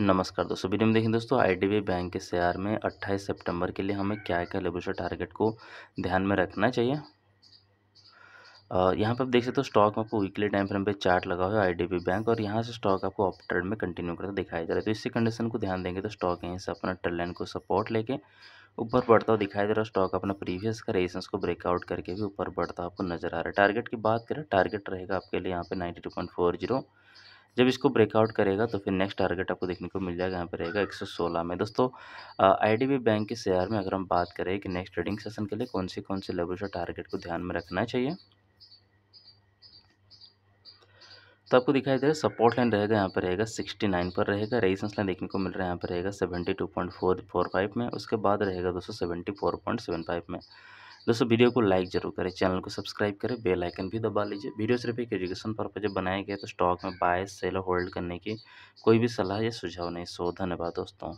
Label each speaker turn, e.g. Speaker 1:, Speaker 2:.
Speaker 1: नमस्कार दोस्तों वीडियो में देखें दोस्तों आई बैंक के शेयर में 28 सितंबर के लिए हमें क्या क्या लेवल टारगेट को ध्यान में रखना चाहिए यहाँ पर आप देख सकते हो स्टॉक में आपको वीकली टाइम फ्रेम पे चार्ट लगा हुआ है आई बैंक और यहाँ से स्टॉक आपको अप ट्रेड में कंटिन्यू करता दिखाई दे रहा है तो इसी कंडीशन को ध्यान देंगे तो स्टॉक यहीं से अपना ट्रेड लाइन को सपोर्ट लेके ऊपर बढ़ता हुआ दिखाई दे रहा है स्टॉक अपना प्रीवियस का रेजेंस को ब्रेकआउट करके भी ऊपर बढ़ता आपको नजर आ रहा है टारगेट की बात करें टारगेट रहेगा आपके लिए यहाँ पे नाइन्टी जब इसको ब्रेकआउट करेगा तो फिर नेक्स्ट टारगेट आपको देखने को मिल जाएगा यहाँ पर रहेगा सोलह में दोस्तों आईडीबी बैंक के शेयर में अगर हम बात करें कि नेक्स्ट ट्रेडिंग सेशन के लिए कौन से कौन से लेवल्स और टारगेट को ध्यान में रखना चाहिए तो आपको दिखाई दे रहा है सपोर्ट लाइन रहेगा यहाँ पर रहेगा सिक्सटी नाइन पर रहेगा रेजिस्टेंस लाइन देखने को मिल रहा है यहाँ पर रहेगा seventy two point four four five में उसके बाद रहेगा दोस्तों seventy four point seven five में दोस्तों वीडियो को लाइक जरूर करें चैनल को सब्सक्राइब करें बेल आइकन भी दबा लीजिए वीडियो सिर्फ एक एजुकेशन पर्पज बनाया गया तो स्टॉक में बाय सेल होल्ड करने की कोई भी सलाह या सुझाव नहीं सो धन्यवाद दोस्तों